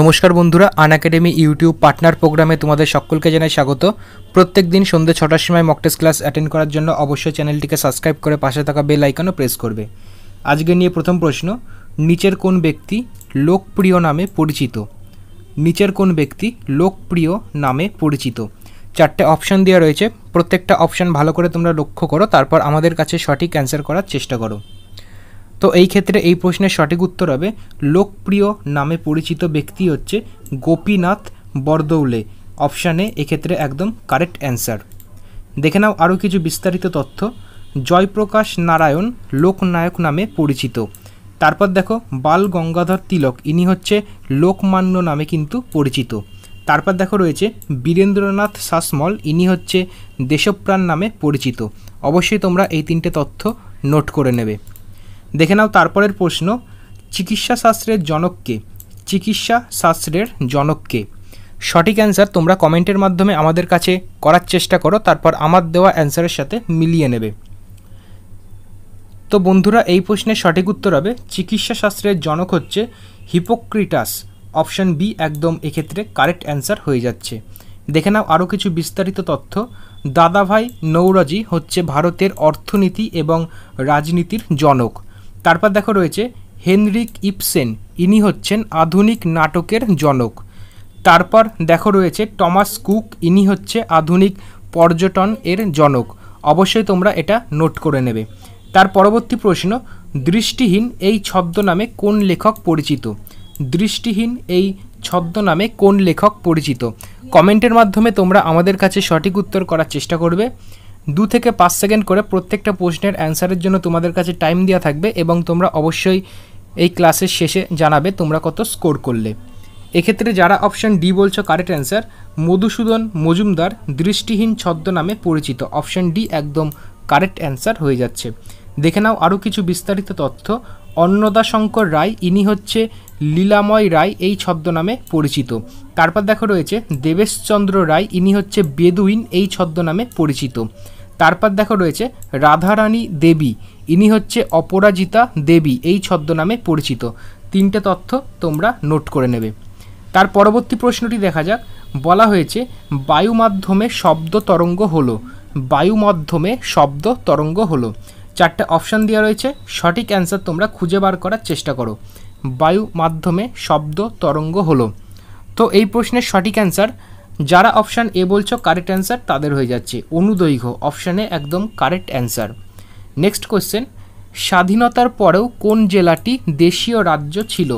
নমস্কার বন্ধুরা আন academy YouTube partner প্রোগ্রামে তোমাদের সকলকে জানাই স্বাগত প্রত্যেক দিন সন্ধ্যে ছটার সময় মকটেস ক্লাস অ্যাটেন্ড করার জন্য অবশ্যই চ্যানেলটিকে সাবস্ক্রাইব করে পাশে থাকা বেল আইকনও প্রেস করবে আজকে নিয়ে প্রথম প্রশ্ন নিচের কোন ব্যক্তি লোকপ্রিয় নামে পরিচিত নিচের কোন ব্যক্তি লোকপ্রিয় নামে পরিচিত চারটে অপশান দেওয়া রয়েছে প্রত্যেকটা অপশান ভালো করে তোমরা লক্ষ্য করো তারপর আমাদের কাছে সঠিক অ্যান্সার করার চেষ্টা করো তো এই ক্ষেত্রে এই প্রশ্নের সঠিক উত্তর হবে লোকপ্রিয় নামে পরিচিত ব্যক্তি হচ্ছে গোপীনাথ বরদৌলে অপশানে এক্ষেত্রে একদম কারেক্ট অ্যান্সার দেখে নাও আরও কিছু বিস্তারিত তথ্য জয়প্রকাশ নারায়ণ লোকনায়ক নামে পরিচিত তারপর দেখো বাল গঙ্গাধর তিলক ইনি হচ্ছে লোকমান্য নামে কিন্তু পরিচিত তারপর দেখো রয়েছে বীরেন্দ্রনাথ শাসমল ইনি হচ্ছে দেশপ্রাণ নামে পরিচিত অবশ্যই তোমরা এই তিনটে তথ্য নোট করে নেবে দেখে নাও তারপরের প্রশ্ন চিকিৎসা শাস্ত্রের জনককে চিকিৎসা শাস্ত্রের জনককে সঠিক অ্যান্সার তোমরা কমেন্টের মাধ্যমে আমাদের কাছে করার চেষ্টা করো তারপর আমার দেওয়া অ্যান্সারের সাথে মিলিয়ে নেবে তো বন্ধুরা এই প্রশ্নের সঠিক উত্তর হবে চিকিৎসা শাস্ত্রের জনক হচ্ছে হিপোক্রিটাস অপশন বি একদম এক্ষেত্রে কারেক্ট অ্যান্সার হয়ে যাচ্ছে দেখে নাও আরও কিছু বিস্তারিত তথ্য দাদাভাই নৌরাজি হচ্ছে ভারতের অর্থনীতি এবং রাজনীতির জনক তারপর দেখো রয়েছে হেনরিক ইপসেন ইনি হচ্ছেন আধুনিক নাটকের জনক তারপর দেখো রয়েছে টমাস কুক ইনি হচ্ছে আধুনিক পর্যটন এর জনক অবশ্যই তোমরা এটা নোট করে নেবে তার পরবর্তী প্রশ্ন দৃষ্টিহীন এই ছদ্মনামে কোন লেখক পরিচিত দৃষ্টিহীন এই নামে কোন লেখক পরিচিত কমেন্টের মাধ্যমে তোমরা আমাদের কাছে সঠিক উত্তর করার চেষ্টা করবে দু থেকে পাঁচ সেকেন্ড করে প্রত্যেকটা প্রশ্নের অ্যান্সারের জন্য তোমাদের কাছে টাইম দেওয়া থাকবে এবং তোমরা অবশ্যই এই ক্লাসের শেষে জানাবে তোমরা কত স্কোর করলে এক্ষেত্রে যারা অপশান ডি বলছো কারেক্ট অ্যান্সার মধুসূদন মজুমদার দৃষ্টিহীন ছদ্ম নামে পরিচিত অপশান ডি একদম কারেক্ট অ্যান্সার হয়ে যাচ্ছে দেখে নাও আরও কিছু বিস্তারিত তথ্য অন্নদাশঙ্কর রায় ইনি হচ্ছে লীলাময় রায় এই ছদ্মনামে পরিচিত তারপর দেখো রয়েছে দেবেশচন্দ্র রায় ইনি হচ্ছে বেদুইন এই ছদ্মনামে পরিচিত তারপর দেখো রয়েছে রাধারানী দেবী ইনি হচ্ছে অপরাজিতা দেবী এই ছদ্মনামে পরিচিত তিনটে তথ্য তোমরা নোট করে নেবে তার পরবর্তী প্রশ্নটি দেখা যাক বলা হয়েছে বায়ু মাধ্যমে শব্দ তরঙ্গ হলো বায়ু মাধ্যমে শব্দ তরঙ্গ হলো চারটে অপশান দেওয়া রয়েছে সঠিক অ্যান্সার তোমরা খুঁজে বার করার চেষ্টা করো বায়ু মাধ্যমে শব্দ তরঙ্গ হলো তো এই প্রশ্নের সঠিক অ্যান্সার যারা অপশান এ বলছো কারেক্ট অ্যান্সার তাদের হয়ে যাচ্ছে অনুদৈর্ঘ্য অপশানে একদম কারেক্ট অ্যান্সার নেক্সট কোয়েশ্চেন স্বাধীনতার পরেও কোন জেলাটি দেশীয় রাজ্য ছিল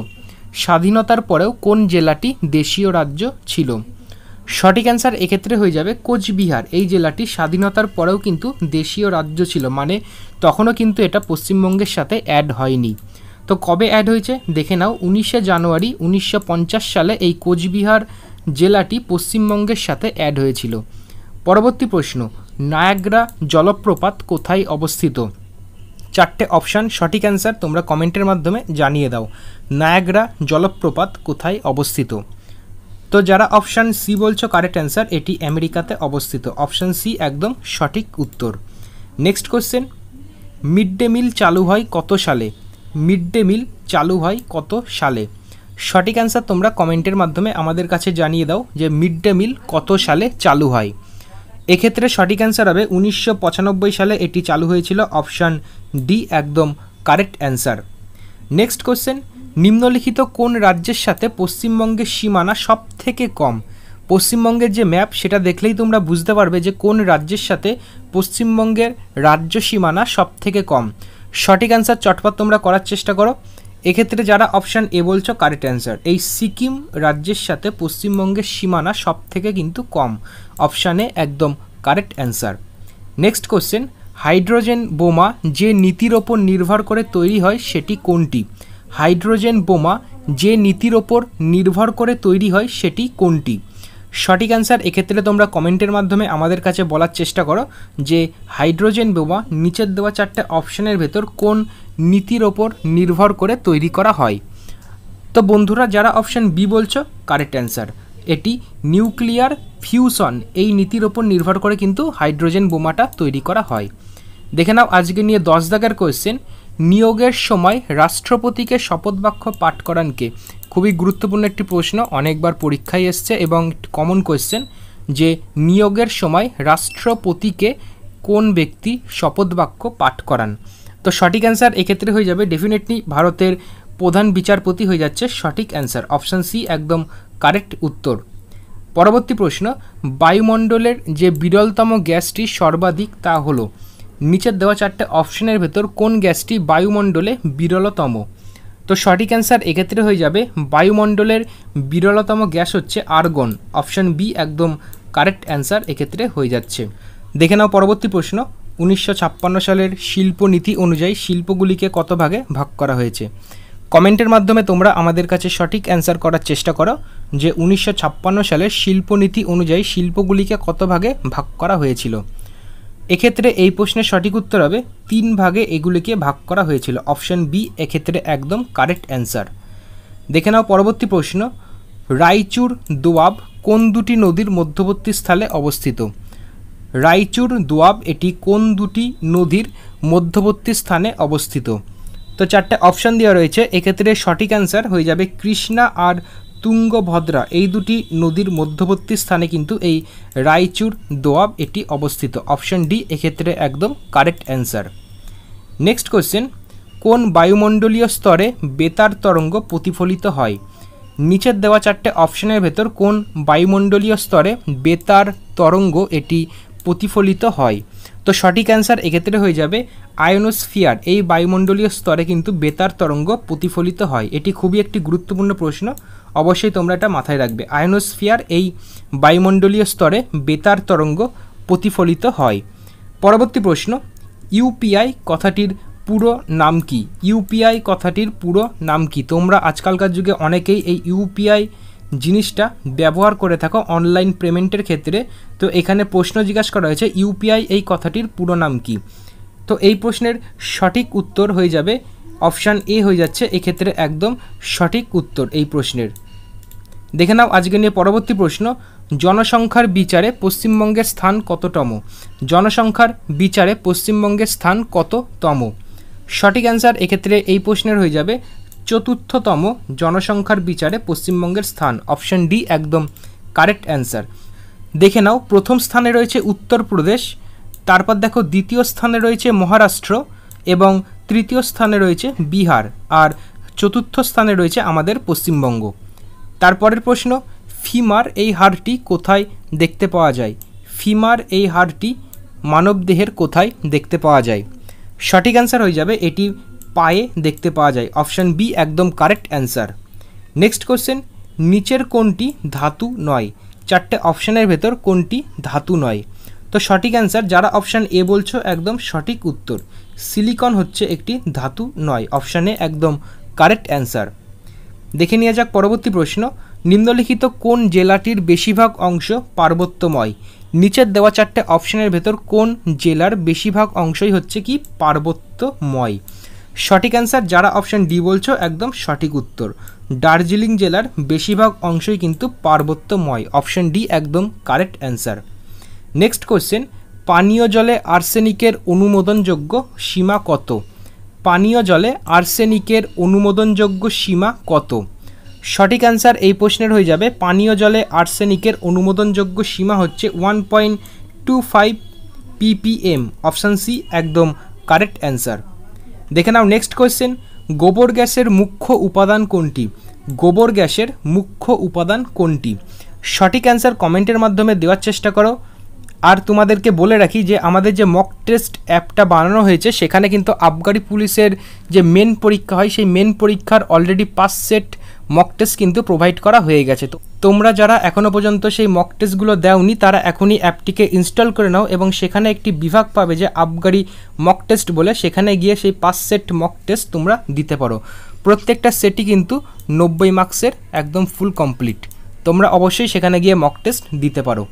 স্বাধীনতার পরেও কোন জেলাটি দেশীয় রাজ্য ছিল সঠিক অ্যান্সার এক্ষেত্রে হয়ে যাবে কোচবিহার এই জেলাটি স্বাধীনতার পরেও কিন্তু দেশীয় রাজ্য ছিল মানে তখনও কিন্তু এটা পশ্চিমবঙ্গের সাথে অ্যাড হয়নি তো কবে অ্যাড হয়েছে দেখে নাও উনিশে জানুয়ারি উনিশশো সালে এই কোচবিহার জেলাটি পশ্চিমবঙ্গের সাথে অ্যাড হয়েছিল পরবর্তী প্রশ্ন নায়াগ্রা জলপ্রপাত কোথায় অবস্থিত চারটে অপশান সঠিক অ্যান্সার তোমরা কমেন্টের মাধ্যমে জানিয়ে দাও নায়াগ্রা জলপ্রপাত কোথায় অবস্থিত তো যারা অপশান সি বলছো কারেক্ট অ্যান্সার এটি আমেরিকাতে অবস্থিত অপশান সি একদম সঠিক উত্তর next question mid day meal চালু হয় কত সালে মিড ডে মিল চালু হয় কত সালে সঠিক অ্যান্সার তোমরা কমেন্টের মাধ্যমে আমাদের কাছে জানিয়ে দাও যে মিড ডে মিল কত সালে চালু হয় এক্ষেত্রে সঠিক অ্যান্সার হবে উনিশশো সালে এটি চালু হয়েছিল অপশান ডি একদম কারেক্ট অ্যান্সার নেক্সট কোশ্চেন নিম্নলিখিত কোন রাজ্যের সাথে পশ্চিমবঙ্গের সীমানা সব থেকে কম পশ্চিমবঙ্গের যে ম্যাপ সেটা দেখলেই তোমরা বুঝতে পারবে যে কোন রাজ্যের সাথে পশ্চিমবঙ্গের রাজ্য সীমানা সব থেকে কম সঠিক অ্যান্সার চটপট তোমরা করার চেষ্টা করো এক্ষেত্রে যারা অপশান এ বলছো কারেক্ট অ্যান্সার এই সিকিম রাজ্যের সাথে পশ্চিমবঙ্গের সীমানা সব থেকে কিন্তু কম অপশানে একদম correct answer next question hydrogen বোমা যে নীতির ওপর নির্ভর করে তৈরি হয় সেটি কোনটি হাইড্রোজেন বোমা যে নীতির ওপর নির্ভর করে তৈরি হয় সেটি কোনটি সঠিক অ্যান্সার এক্ষেত্রে তোমরা কমেন্টের মাধ্যমে আমাদের কাছে বলার চেষ্টা করো যে হাইড্রোজেন বোমা নিচের দেওয়া চারটে অপশানের ভেতর কোন নীতির ওপর নির্ভর করে তৈরি করা হয় তো বন্ধুরা যারা অপশান বি বলছো কারেক্ট অ্যান্সার এটি নিউক্লিয়ার ফিউশন এই নীতির ওপর নির্ভর করে কিন্তু হাইড্রোজেন বোমাটা তৈরি করা হয় দেখে নাও আজকে নিয়ে দশ দাগের কোয়েশ্চেন নিয়োগের সময় রাষ্ট্রপতিকে শপথবাক্য পাঠ করান কে খুবই গুরুত্বপূর্ণ একটি প্রশ্ন অনেকবার পরীক্ষায় এসছে এবং কমন কোয়েশ্চেন যে নিয়োগের সময় রাষ্ট্রপতিকে কোন ব্যক্তি শপথবাক্য পাঠ করান তো সঠিক অ্যান্সার এক্ষেত্রে হয়ে যাবে ডেফিনেটলি ভারতের প্রধান বিচারপতি হয়ে যাচ্ছে সঠিক অ্যান্সার অপশান সি একদম কারেক্ট উত্তর পরবর্তী প্রশ্ন বায়ুমণ্ডলের যে বিরলতম গ্যাসটি সর্বাধিক তা হলো নিচের দেওয়া চারটে অপশনের ভেতর কোন গ্যাসটি বায়ুমণ্ডলে বিরলতম তো সঠিক অ্যান্সার এক্ষেত্রে হয়ে যাবে বায়ুমণ্ডলের বিরলতম গ্যাস হচ্ছে আর্গন অপশন বি একদম কারেক্ট অ্যান্সার এক্ষেত্রে হয়ে যাচ্ছে দেখে নাও পরবর্তী প্রশ্ন উনিশশো সালের শিল্প নীতি অনুযায়ী শিল্পগুলিকে কত ভাগে ভাগ করা হয়েছে কমেন্টের মাধ্যমে তোমরা আমাদের কাছে সঠিক অ্যান্সার করার চেষ্টা করো যে উনিশশো সালের শিল্পনীতি অনুযায়ী শিল্পগুলিকে কত ভাগে ভাগ করা হয়েছিল এক্ষেত্রে এই প্রশ্নের সঠিক উত্তর হবে তিন ভাগে এগুলিকে ভাগ করা হয়েছিল অপশান বি এক্ষেত্রে একদম কারেক্ট অ্যান্সার দেখে নাও পরবর্তী প্রশ্ন রায়চুর দোয়াব কোন দুটি নদীর মধ্যবর্তী স্থলে অবস্থিত রায়চুর দোয়াব এটি কোন দুটি নদীর মধ্যবর্তী স্থানে অবস্থিত তো চারটে অপশান দেওয়া রয়েছে এক্ষেত্রে সঠিক অ্যান্সার হয়ে যাবে কৃষ্ণা আর তুঙ্গভদ্রা এই দুটি নদীর মধ্যবর্তী স্থানে কিন্তু এই রায়চুর দোয়াব এটি অবস্থিত অপশন ডি এক্ষেত্রে একদম কারেক্ট অ্যান্সার নেক্সট কোয়েশ্চেন কোন বায়ুমণ্ডলীয় স্তরে বেতার তরঙ্গ প্রতিফলিত হয় নিচের দেওয়া চারটে অপশনের ভেতর কোন বায়ুমণ্ডলীয় স্তরে বেতার তরঙ্গ এটি প্রতিফলিত হয় তো সঠিক অ্যান্সার এক্ষেত্রে হয়ে যাবে আয়োনোস্ফিয়ার এই বায়ুমণ্ডলীয় স্তরে কিন্তু বেতার তরঙ্গ প্রতিফলিত হয় এটি খুবই একটি গুরুত্বপূর্ণ প্রশ্ন অবশ্যই তোমরা এটা মাথায় রাখবে আয়নোস্ফিয়ার এই বায়ুমণ্ডলীয় স্তরে বেতার তরঙ্গ প্রতিফলিত হয় পরবর্তী প্রশ্ন ইউপিআই কথাটির পুরো নাম কি ইউপিআই কথাটির পুরো নাম কি তোমরা আজকালকার যুগে অনেকেই এই ইউপিআই জিনিসটা ব্যবহার করে থাকো অনলাইন পেমেন্টের ক্ষেত্রে তো এখানে প্রশ্ন জিজ্ঞাসা করা হয়েছে ইউপিআই এই কথাটির পুরো নাম কি তো এই প্রশ্নের সঠিক উত্তর হয়ে যাবে অপশান এ হয়ে যাচ্ছে এক্ষেত্রে একদম সঠিক উত্তর এই প্রশ্নের দেখে নাও আজকে নিয়ে পরবর্তী প্রশ্ন জনসংখ্যার বিচারে পশ্চিমবঙ্গের স্থান কততম জনসংখ্যার বিচারে পশ্চিমবঙ্গের স্থান কততম সঠিক অ্যান্সার এক্ষেত্রে এই প্রশ্নের হয়ে যাবে চতুর্থতম জনসংখ্যার বিচারে পশ্চিমবঙ্গের স্থান অপশান ডি একদম কারেক্ট অ্যান্সার দেখে নাও প্রথম স্থানে রয়েছে উত্তরপ্রদেশ তারপর দেখো দ্বিতীয় স্থানে রয়েছে মহারাষ্ট্র এবং তৃতীয় স্থানে রয়েছে বিহার আর চতুর্থ স্থানে রয়েছে আমাদের পশ্চিমবঙ্গ তারপরের প্রশ্ন ফিমার এই হারটি কোথায় দেখতে পাওয়া যায় ফিমার এই হারটি মানবদেহের কোথায় দেখতে পাওয়া যায় সঠিক অ্যান্সার হয়ে যাবে এটি পায়ে দেখতে পাওয়া যায় অপশান বি একদম কারেক্ট অ্যান্সার নেক্সট কোশ্চেন নিচের কোনটি ধাতু নয় চারটে অপশানের ভেতর কোনটি ধাতু নয় তো সঠিক অ্যান্সার যারা অপশান এ বলছো একদম সঠিক উত্তর সিলিকন হচ্ছে একটি ধাতু নয় অপশানে একদম কারেক্ট অ্যান্সার দেখে নিয়ে যাক পরবর্তী প্রশ্ন নিম্নলিখিত কোন জেলাটির বেশিরভাগ অংশ পার্বত্যময় নিচের দেওয়া চারটে অপশানের ভেতর কোন জেলার বেশিরভাগ অংশই হচ্ছে কি পার্বত্যময় সঠিক অ্যান্সার যারা অপশান ডি বলছো একদম সঠিক উত্তর দার্জিলিং জেলার বেশিরভাগ অংশই কিন্তু পার্বত্যময় অপশান ডি একদম কারেক্ট অ্যান্সার নেক্সট কোয়েশ্চেন পানীয় জলে আর্সেনিকের অনুমোদনযোগ্য সীমা কত পানীয় জলে আর্সেনিকের অনুমোদনযোগ্য সীমা কত সঠিক অ্যান্সার এই প্রশ্নের হয়ে যাবে পানীয় জলে আর্সেনিকের অনুমোদনযোগ্য সীমা হচ্ছে one point two five ppm option C একদম কারেক্ট অ্যান্সার দেখে নাও নেক্সট কোয়েশ্চেন গোবর গ্যাসের মুখ্য উপাদান কোনটি গোবর গ্যাসের মুখ্য উপাদান কোনটি সঠিক অ্যান্সার কমেন্টের মাধ্যমে দেওয়ার চেষ্টা করো আর তোমাদেরকে বলে রাখি যে আমাদের যে মক টেস্ট অ্যাপটা বানানো হয়েছে সেখানে কিন্তু আবগারি পুলিশের যে মেন পরীক্ষা হয় সেই মেন পরীক্ষার already pass set mock test কিন্তু প্রোভাইড করা হয়ে গেছে তো তোমরা যারা এখনও পর্যন্ত সেই মক টেস্টগুলো দেওনি তারা এখনই অ্যাপটিকে ইনস্টল করে নাও এবং সেখানে একটি বিভাগ পাবে যে আবগারি মক টেস্ট বলে সেখানে গিয়ে সেই পাঁচ সেট মক টেস্ট তোমরা দিতে পারো প্রত্যেকটা সেটই কিন্তু নব্বই মার্কসের একদম ফুল কমপ্লিট তোমরা অবশ্যই সেখানে গিয়ে মক টেস্ট দিতে পারো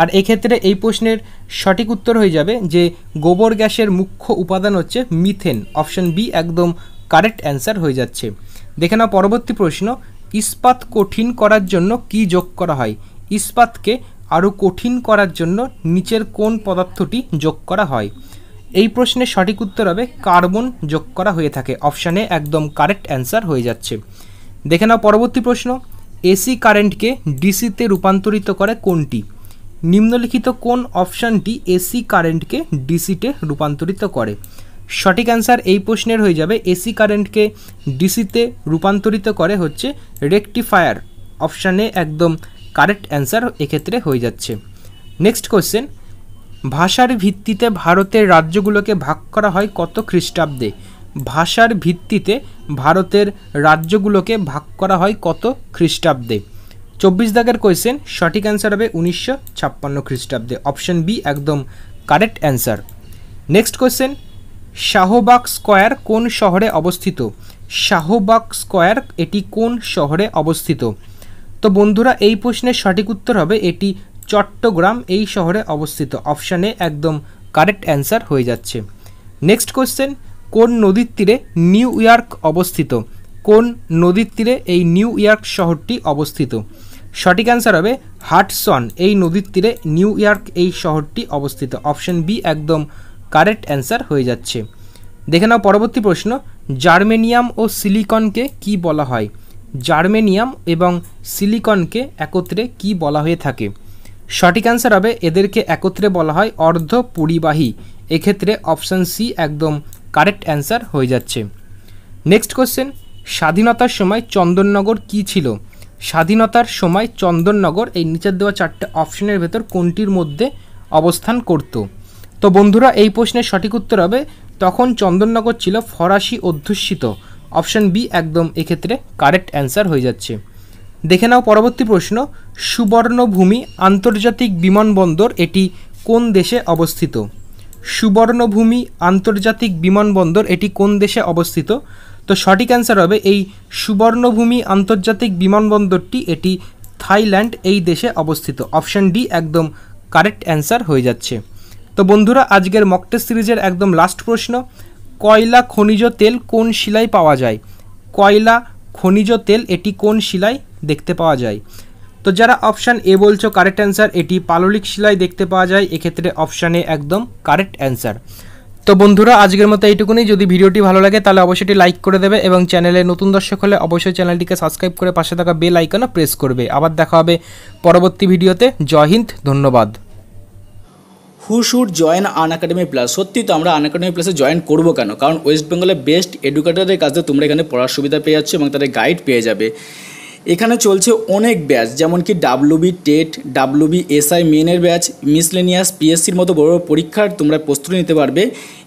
আর এক্ষেত্রে এই প্রশ্নের সঠিক উত্তর হয়ে যাবে যে গোবর গ্যাসের মুখ্য উপাদান হচ্ছে মিথেন অপশন বি একদম কারেক্ট অ্যান্সার হয়ে যাচ্ছে দেখে নাও পরবর্তী প্রশ্ন ইস্পাত কঠিন করার জন্য কি যোগ করা হয় ইস্পাতকে আরও কঠিন করার জন্য নিচের কোন পদার্থটি যোগ করা হয় এই প্রশ্নের সঠিক উত্তর হবে কার্বন যোগ করা হয়ে থাকে অপশানে একদম কারেক্ট অ্যান্সার হয়ে যাচ্ছে দেখে নাও পরবর্তী প্রশ্ন এসি কারেন্টকে ডিসিতে রূপান্তরিত করে কোনটি নিম্নলিখিত কোন অপশানটি এসি কারেন্টকে ডিসিতে রূপান্তরিত করে সঠিক অ্যান্সার এই প্রশ্নের হয়ে যাবে এসি কারেন্টকে ডিসিতে রূপান্তরিত করে হচ্ছে রেকটিফায়ার অপশানে একদম কারেক্ট অ্যান্সার এক্ষেত্রে হয়ে যাচ্ছে নেক্সট কোয়েশ্চেন ভাষার ভিত্তিতে ভারতের রাজ্যগুলোকে ভাগ করা হয় কত খ্রিস্টাব্দে ভাষার ভিত্তিতে ভারতের রাজ্যগুলোকে ভাগ করা হয় কত খ্রিস্টাব্দে চব্বিশ দাগের কোয়েশ্চেন সঠিক অ্যান্সার হবে উনিশশো ছাপ্পান্ন খ্রিস্টাব্দে অপশন বি একদম correct answer next question Shahbag square কোন শহরে অবস্থিত শাহবাগ স্কোয়ার এটি কোন শহরে অবস্থিত তো বন্ধুরা এই প্রশ্নের সঠিক উত্তর হবে এটি চট্টগ্রাম এই শহরে অবস্থিত অপশানে একদম কারেক্ট অ্যান্সার হয়ে যাচ্ছে নেক্সট কোয়েশ্চেন কোন নদীর তীরে নিউ ইয়র্ক অবস্থিত কোন নদীর তীরে এই নিউ ইয়র্ক শহরটি অবস্থিত সঠিক অ্যান্সার হবে হাটসন এই নদীর তীরে নিউ ইয়র্ক এই শহরটি অবস্থিত অপশন বি একদম কারেক্ট অ্যান্সার হয়ে যাচ্ছে দেখে নাও পরবর্তী প্রশ্ন জার্মেনিয়াম ও সিলিকনকে কি বলা হয় জার্মেনিয়াম এবং সিলিকনকে একত্রে কি বলা হয়ে থাকে সঠিক অ্যান্সার হবে এদেরকে একত্রে বলা হয় অর্ধ পরিবাহী এক্ষেত্রে অপশান সি একদম কারেক্ট অ্যান্সার হয়ে যাচ্ছে নেক্সট কোশ্চেন স্বাধীনতার সময় চন্দননগর কি ছিল স্বাধীনতার সময় চন্দননগর এই নিচের দেওয়া চারটে অপশনের ভেতর কোনটির মধ্যে অবস্থান করত তো বন্ধুরা এই প্রশ্নের সঠিক উত্তর হবে তখন চন্দননগর ছিল ফরাসি অধ্যুষিত অপশন বি একদম এক্ষেত্রে কারেক্ট অ্যান্সার হয়ে যাচ্ছে দেখে নাও পরবর্তী প্রশ্ন সুবর্ণভূমি আন্তর্জাতিক বিমানবন্দর এটি কোন দেশে অবস্থিত সুবর্ণভূমি আন্তর্জাতিক বিমানবন্দর এটি কোন দেশে অবস্থিত তো সঠিক অ্যান্সার হবে এই সুবর্ণভূমি আন্তর্জাতিক বিমানবন্দরটি এটি থাইল্যান্ড এই দেশে অবস্থিত অপশান ডি একদম কারেক্ট অ্যান্সার হয়ে যাচ্ছে তো বন্ধুরা আজকের মকটে সিরিজের একদম লাস্ট প্রশ্ন কয়লা খনিজ তেল কোন শিলায় পাওয়া যায় কয়লা খনিজ তেল এটি কোন শিলায় দেখতে পাওয়া যায় তো যারা অপশান এ বলছো কারেক্ট অ্যান্সার এটি পাললিক শিলায় দেখতে পাওয়া যায় এক্ষেত্রে অপশানে একদম কারেক্ট অ্যান্সার তো বন্ধুরা আজকের মতো এইটুকুনি যদি ভিডিওটি ভালো লাগে তাহলে অবশ্যই লাইক করে দেবে এবং চ্যানেলে নতুন দর্শক হলে অবশ্যই চ্যানেলটিকে সাবস্ক্রাইব করে পাশে থাকা বেল আইকনও প্রেস করবে আবার দেখা হবে পরবর্তী ভিডিওতে জয় হিন্দ ধন্যবাদ who should join Unacademy plus সত্যি তো আমরা আন একাডেমি প্লাসে জয়েন করবো কেন কারণ ওয়েস্ট বেঙ্গলের বেস্ট এডুকেটরদের কাছে তোমরা এখানে পড়ার সুবিধা পেয়ে যাচ্ছ এবং তাদের গাইড পেয়ে যাবে এখানে চলছে অনেক ব্যাচ যেমন কি ডাব্লুবি টেট ডাব্লুবি এসআই মেনের ব্যাচ মিসলেনিয়াস পিএসসির মতো বড় পরীক্ষার তোমরা প্রস্তুতি নিতে পারবে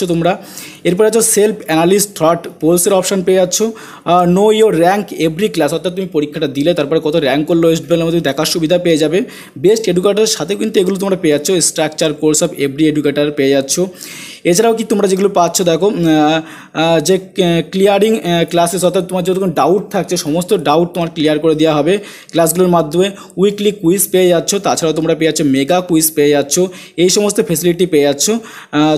যাচ্ছ তোমরা এরপরে আছো সেলফ অ্যানালিস্ট থট পোলসের অপশান পেয়ে যাচ্ছ know your rank every class অর্থাৎ তুমি পরীক্ষাটা দিলে তারপরে কত র্যাঙ্ক করলো ওয়েস্ট বেঙ্গলের মধ্যে দেখার সুবিধা পেয়ে যাবে বেস্ট এডুকেটারের সাথে কিন্তু এগুলো তোমরা পেয়ে যাচ্ছ structure course of every educator পেয়ে যাচ্ছ এছাড়াও কি তোমরা যেগুলো পাচ্ছ দেখো যে ক্লিয়ারিং ক্লাসেস অর্থাৎ তোমার যতক্ষণ ডাউট থাকছে সমস্ত ডাউট তোমার ক্লিয়ার করে দেওয়া হবে ক্লাসগুলোর মাধ্যমে উইকলি কুইজ পেয়ে যাচ্ছ তাছাড়াও তোমরা পেয়ে যাচ্ছ মেগা কুইজ পেয়ে যাচ্ছ এই সমস্ত ফেসিলিটি পেয়ে যাচ্ছ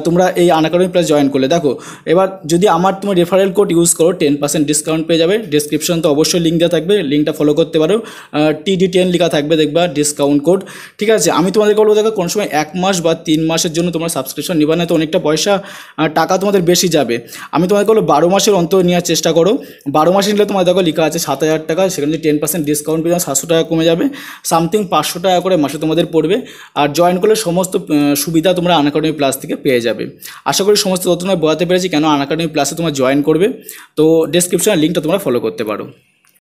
তোমরা এই আনাকাডেমি প্লাস জয়েন করলে দেখো এবার যদি আমার তোমার রেফারেল কোড ইউজ করো টেন পার্সেন্ট ডিসকাউন্ট পেয়ে যাবে ডিসক্রিপশন তো অবশ্যই লিঙ্ক দেওয়া থাকবে লিঙ্কটা ফলো করতে পারো টিডি টেন লেখা থাকবে দেখবা ডিসকাউন্ট কোড ঠিক আছে আমি তোমাদেরকে বলবো দেখো কোনো সময় এক মাস বা তিন মাসের জন্য তোমার সাবস্ক্রিপশন নিবা না তো অনেকটা পয়সা পয়সা টাকা তোমাদের বেশি যাবে আমি তোমাকে বলো বারো মাসের অন্তর নেওয়ার চেষ্টা করো বারো মাসে নিলে তোমাদের দেখো লেখা আছে সাত হাজার টাকা সেখানে টেন পার্সেন্ট ডিসকাউন্ট পেয়ে সাতশো টাকা কমে যাবে সামথিং পাঁচশো টাকা করে মাসে তোমাদের পড়বে আর জয়েন করলে সমস্ত সুবিধা তোমরা আনাকাডেমি প্লাস থেকে পেয়ে যাবে আশা করি সমস্ত তথ্য তোমায় বোঝাতে পেরেছি কেন আনাকাডেমি প্লাসে তোমরা জয়েন করবে তো ডেসক্রিপশনের লিঙ্কটা তোমরা ফলো করতে পারো